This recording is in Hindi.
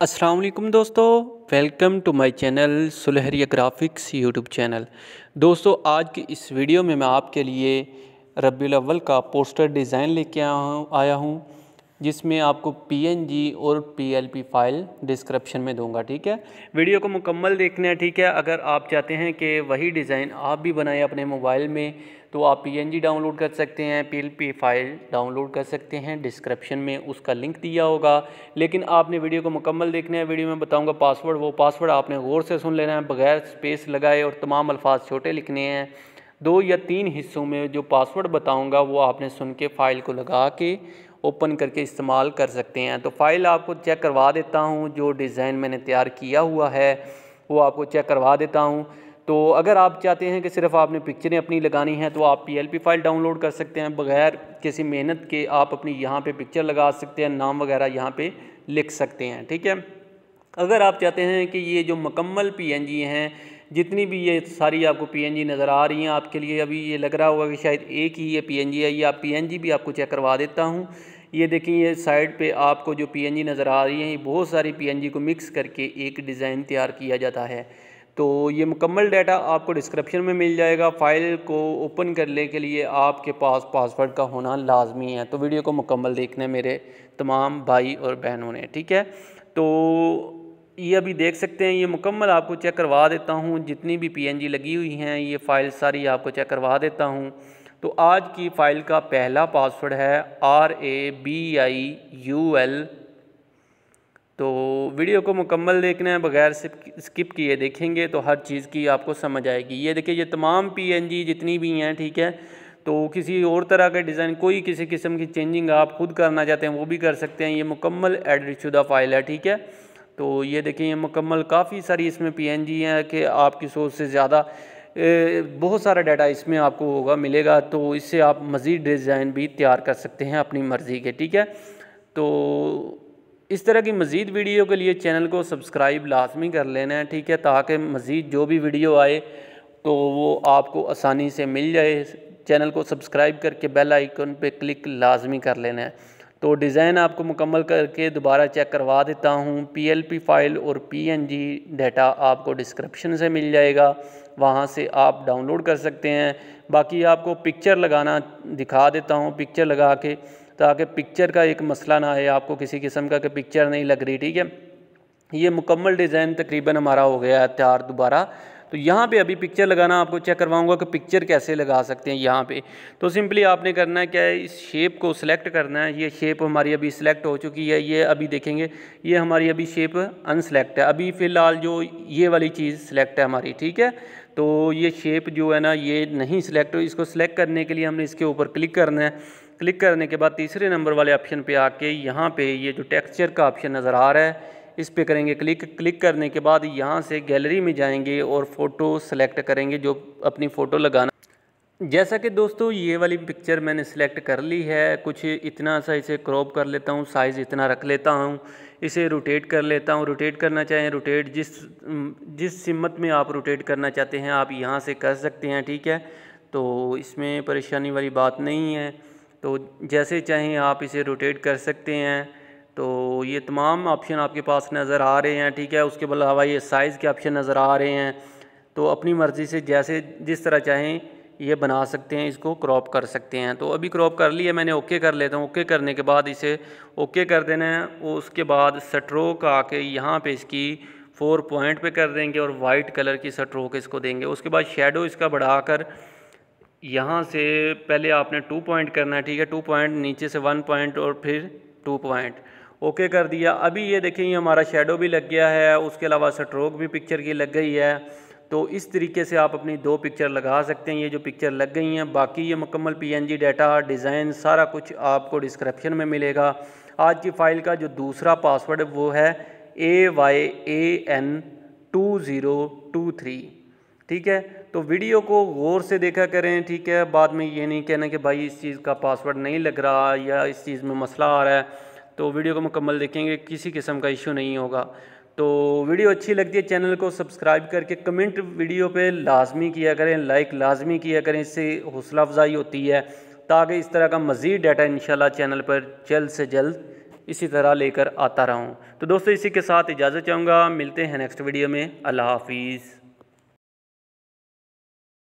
असलकम दोस्तों welcome to my channel Sulhariya graphics YouTube channel दोस्तों आज की इस वीडियो में मैं आपके लिए रबी अव्वल का पोस्टर डिज़ाइन लेके आया हूँ जिसमें आपको पी और पी फाइल डिस्क्रिप्शन में दूंगा ठीक है वीडियो को मुकम्मल देखना है ठीक है अगर आप चाहते हैं कि वही डिज़ाइन आप भी बनाएं अपने मोबाइल में तो आप पी डाउनलोड कर सकते हैं पी फाइल डाउनलोड कर सकते हैं डिस्क्रिप्शन में उसका लिंक दिया होगा लेकिन आपने वीडियो को मुकम्मल देखना है वीडियो में बताऊँगा पासवर्ड वो पासवर्ड आपने गौर से सुन लेना है बगैर स्पेस लगाए और तमाम अल्फाज छोटे लिखने हैं दो या तीन हिस्सों में जो पासवर्ड बताऊंगा वो आपने सुन के फ़ाइल को लगा के ओपन करके इस्तेमाल कर सकते हैं तो फ़ाइल आपको चेक करवा देता हूँ जो डिज़ाइन मैंने तैयार किया हुआ है वो आपको चेक करवा देता हूँ तो अगर आप चाहते हैं कि सिर्फ आपने पिक्चरें अपनी लगानी हैं तो आप पी फ़ाइल डाउनलोड कर सकते हैं बगैर किसी मेहनत के आप अपनी यहाँ पे पिक्चर लगा सकते हैं नाम वगैरह यहाँ पे लिख सकते हैं ठीक है अगर आप चाहते हैं कि ये जो मकम्मल जी हैं जितनी भी ये सारी आपको जी नज़र आ रही हैं आपके लिए अभी ये लग रहा होगा कि शायद एक ही ये जी है ये आप जी भी आपको चेक करवा देता हूँ ये देखें ये साइड पे आपको जो पीएनजी नज़र आ रही है बहुत सारी पीएनजी को मिक्स करके एक डिज़ाइन तैयार किया जाता है तो ये मुकम्मल डाटा आपको डिस्क्रिप्शन में मिल जाएगा फ़ाइल को ओपन करने के लिए आपके पास पासवर्ड का होना लाजमी है तो वीडियो को मुकम्मल देखने मेरे तमाम भाई और बहनों ने ठीक है तो ये अभी देख सकते हैं ये मुकम्मल आपको चेक करवा देता हूँ जितनी भी पीएनजी लगी हुई हैं ये फ़ाइल सारी आपको चेक करवा देता हूँ तो आज की फ़ाइल का पहला पासवर्ड है R A B I U L तो वीडियो को मुकम्मल देखना है बगैर स्किप किए देखेंगे तो हर चीज़ की आपको समझ आएगी ये देखिए ये तमाम पीएनजी जितनी भी हैं ठीक है तो किसी और तरह का डिज़ाइन कोई किसी किस्म की चेंजिंग आप खुद करना चाहते हैं वो भी कर सकते हैं ये मुकम्मल एडिट शुदा फ़ाइल है ठीक है तो ये देखिए ये मुकम्मल काफ़ी सारी इसमें पी एन जी हैं कि आपकी सोच से ज़्यादा बहुत सारा डाटा इसमें आपको होगा मिलेगा तो इससे आप मज़ीद डिज़ाइन भी तैयार कर सकते हैं अपनी मर्ज़ी के ठीक है तो इस तरह की मज़ीद वीडियो के लिए चैनल को सब्सक्राइब लाजमी कर लेना है ठीक है ताकि मज़ीद जो भी वीडियो आए तो वो आपको आसानी से मिल जाए चैनल को सब्सक्राइब करके बेल आइकन पे क्लिक लाजमी कर लेना है तो डिज़ाइन आपको मुकम्मल करके दोबारा चेक करवा देता हूँ पीएलपी फाइल और पीएनजी डाटा आपको डिस्क्रिप्शन से मिल जाएगा वहाँ से आप डाउनलोड कर सकते हैं बाकी आपको पिक्चर लगाना दिखा देता हूँ पिक्चर लगा के ताकि पिक्चर का एक मसला ना आए आपको किसी किस्म का कि पिक्चर नहीं लग रही ठीक है ये मुकम्मल डिज़ाइन तकरीबन हमारा हो गया है तैयार दोबारा तो यहाँ पे अभी पिक्चर लगाना आपको चेक करवाऊँगा कि पिक्चर कैसे लगा सकते हैं यहाँ पे तो सिंपली आपने करना है क्या है इस शेप को सिलेक्ट करना है ये शेप हमारी अभी सिलेक्ट हो चुकी है ये अभी देखेंगे ये हमारी अभी शेप अनसेलेक्ट है अभी फ़िलहाल जो ये वाली चीज़ सिलेक्ट है हमारी ठीक है तो ये शेप जो है ना ये नहीं सिलेक्ट हो इसको सिलेक्ट करने के लिए हमने इसके ऊपर क्लिक करना है क्लिक करने के बाद तीसरे नंबर वाले ऑप्शन पे आके यहाँ पे ये जो टेक्सचर का ऑप्शन नज़र आ रहा है इस पे करेंगे क्लिक क्लिक करने के बाद यहाँ से गैलरी में जाएंगे और फ़ोटो सेलेक्ट करेंगे जो अपनी फ़ोटो लगाना जैसा कि दोस्तों ये वाली पिक्चर मैंने सेलेक्ट कर ली है कुछ इतना सा इसे क्रॉप कर लेता हूँ साइज़ इतना रख लेता हूँ इसे रोटेट कर लेता हूँ रोटेट करना चाहें रोटेट जिस जिस सिमत में आप रोटेट करना चाहते हैं आप यहाँ से कर सकते हैं ठीक है तो इसमें परेशानी वाली बात नहीं है तो जैसे चाहें आप इसे रोटेट कर सकते हैं तो ये तमाम ऑप्शन आपके पास नज़र आ रहे हैं ठीक है उसके अलावा ये साइज़ के ऑप्शन नज़र आ रहे हैं तो अपनी मर्ज़ी से जैसे जिस तरह चाहें ये बना सकते हैं इसको क्रॉप कर सकते हैं तो अभी क्रॉप कर लिया मैंने ओके कर लेता हूँ ओके करने के बाद इसे ओके कर देना है उसके बाद स्ट्रोक आके यहाँ पे इसकी फोर पॉइंट पे कर देंगे और वाइट कलर की स्ट्रोक इसको देंगे उसके बाद शेडो इसका बढ़ाकर यहाँ से पहले आपने टू पॉइंट करना है ठीक है टू पॉइंट नीचे से वन पॉइंट और फिर टू पॉइंट ओके कर दिया अभी ये देखें ये हमारा शेडो भी लग गया है उसके अलावा स्ट्रोक भी पिक्चर की लग गई है तो इस तरीके से आप अपनी दो पिक्चर लगा सकते हैं ये जो पिक्चर लग गई हैं बाकी ये मुकम्मल पीएनजी डाटा डिज़ाइन सारा कुछ आपको डिस्क्रिप्शन में मिलेगा आज की फ़ाइल का जो दूसरा पासवर्ड वो है A Y A N two zero two three ठीक है तो वीडियो को गौर से देखा करें ठीक है बाद में ये नहीं कहना कि भाई इस चीज़ का पासवर्ड नहीं लग रहा या इस चीज़ में मसला आ रहा है तो वीडियो को मुकम्मल देखेंगे किसी किस्म का इशू नहीं होगा तो वीडियो अच्छी लगती है चैनल को सब्सक्राइब करके कमेंट वीडियो पे लाजमी किया करें लाइक लाजमी किया करें इससे हौसला अफजाई होती है ताकि इस तरह का मज़ीद डाटा इन चैनल पर जल्द से जल्द इसी तरह लेकर आता रहूँ तो दोस्तों इसी के साथ इजाज़त चाहूँगा मिलते हैं नेक्स्ट वीडियो में अल्लाह हाफिज़